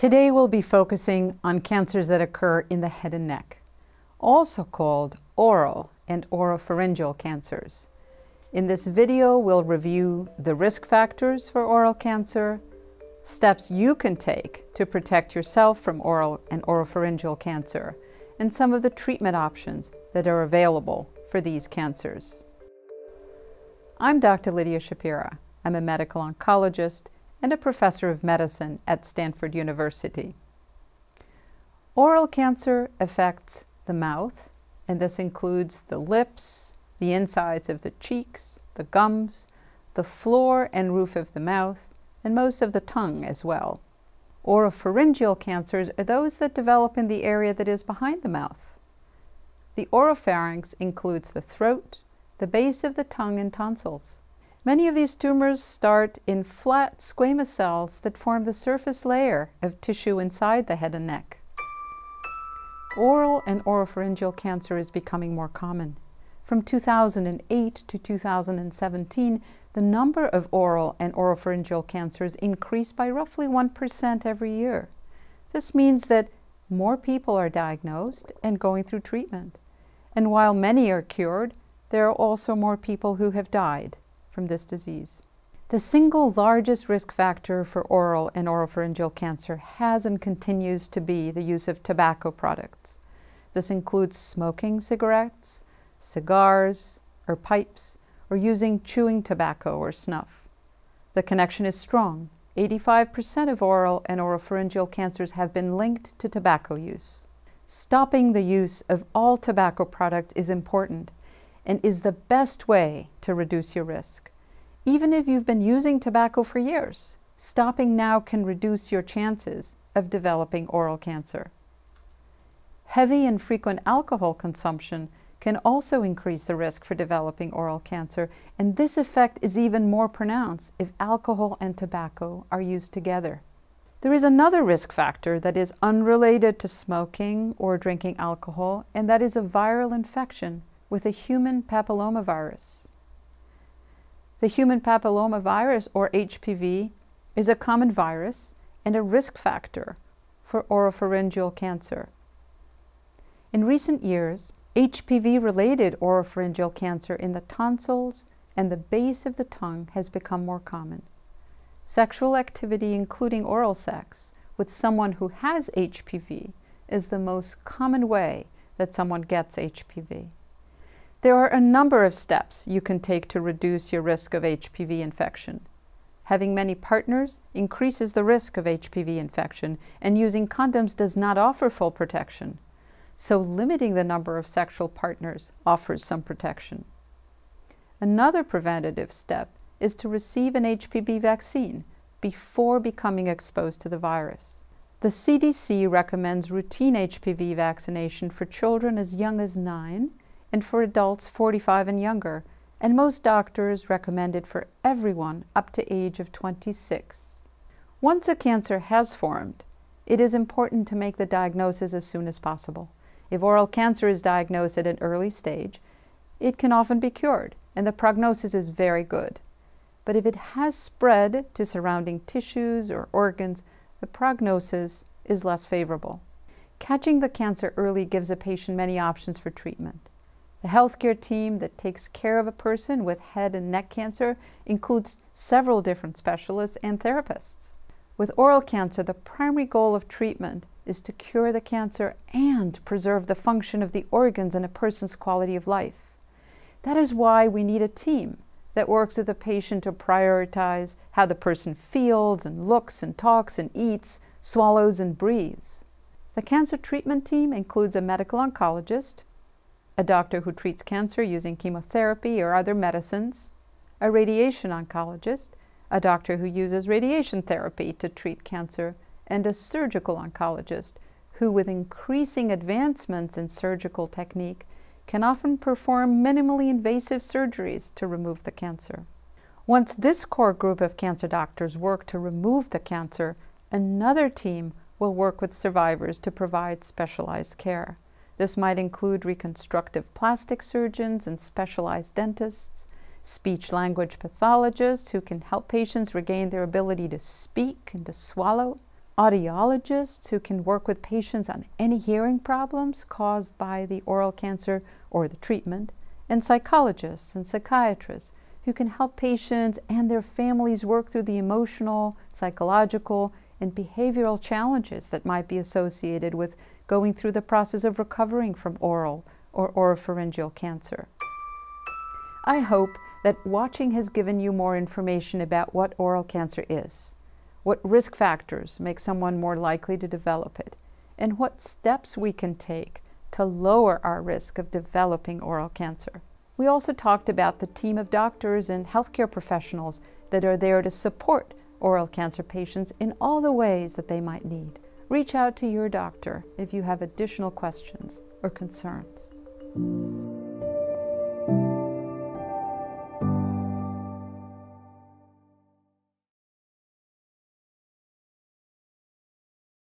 Today we'll be focusing on cancers that occur in the head and neck, also called oral and oropharyngeal cancers. In this video, we'll review the risk factors for oral cancer, steps you can take to protect yourself from oral and oropharyngeal cancer, and some of the treatment options that are available for these cancers. I'm Dr. Lydia Shapira. I'm a medical oncologist and a professor of medicine at Stanford University. Oral cancer affects the mouth, and this includes the lips, the insides of the cheeks, the gums, the floor and roof of the mouth, and most of the tongue as well. Oropharyngeal cancers are those that develop in the area that is behind the mouth. The oropharynx includes the throat, the base of the tongue and tonsils. Many of these tumors start in flat squamous cells that form the surface layer of tissue inside the head and neck. Oral and oropharyngeal cancer is becoming more common. From 2008 to 2017, the number of oral and oropharyngeal cancers increased by roughly 1% every year. This means that more people are diagnosed and going through treatment. And while many are cured, there are also more people who have died from this disease. The single largest risk factor for oral and oropharyngeal cancer has and continues to be the use of tobacco products. This includes smoking cigarettes, cigars, or pipes, or using chewing tobacco or snuff. The connection is strong. 85% of oral and oropharyngeal cancers have been linked to tobacco use. Stopping the use of all tobacco products is important and is the best way to reduce your risk. Even if you've been using tobacco for years, stopping now can reduce your chances of developing oral cancer. Heavy and frequent alcohol consumption can also increase the risk for developing oral cancer, and this effect is even more pronounced if alcohol and tobacco are used together. There is another risk factor that is unrelated to smoking or drinking alcohol, and that is a viral infection with the human papillomavirus. The human papillomavirus, or HPV, is a common virus and a risk factor for oropharyngeal cancer. In recent years, HPV related oropharyngeal cancer in the tonsils and the base of the tongue has become more common. Sexual activity, including oral sex, with someone who has HPV is the most common way that someone gets HPV. There are a number of steps you can take to reduce your risk of HPV infection. Having many partners increases the risk of HPV infection, and using condoms does not offer full protection. So, limiting the number of sexual partners offers some protection. Another preventative step is to receive an HPV vaccine before becoming exposed to the virus. The CDC recommends routine HPV vaccination for children as young as 9 and for adults 45 and younger, and most doctors recommend it for everyone up to age of 26. Once a cancer has formed, it is important to make the diagnosis as soon as possible. If oral cancer is diagnosed at an early stage, it can often be cured, and the prognosis is very good. But if it has spread to surrounding tissues or organs, the prognosis is less favorable. Catching the cancer early gives a patient many options for treatment. The healthcare team that takes care of a person with head and neck cancer includes several different specialists and therapists. With oral cancer, the primary goal of treatment is to cure the cancer and preserve the function of the organs and a person's quality of life. That is why we need a team that works with the patient to prioritize how the person feels and looks and talks and eats, swallows and breathes. The cancer treatment team includes a medical oncologist, a doctor who treats cancer using chemotherapy or other medicines, a radiation oncologist, a doctor who uses radiation therapy to treat cancer, and a surgical oncologist who, with increasing advancements in surgical technique, can often perform minimally invasive surgeries to remove the cancer. Once this core group of cancer doctors work to remove the cancer, another team will work with survivors to provide specialized care. This might include reconstructive plastic surgeons and specialized dentists, speech language pathologists who can help patients regain their ability to speak and to swallow, audiologists who can work with patients on any hearing problems caused by the oral cancer or the treatment, and psychologists and psychiatrists who can help patients and their families work through the emotional, psychological, and behavioral challenges that might be associated with going through the process of recovering from oral or oropharyngeal cancer. I hope that watching has given you more information about what oral cancer is, what risk factors make someone more likely to develop it, and what steps we can take to lower our risk of developing oral cancer. We also talked about the team of doctors and healthcare professionals that are there to support oral cancer patients in all the ways that they might need. Reach out to your doctor if you have additional questions or concerns.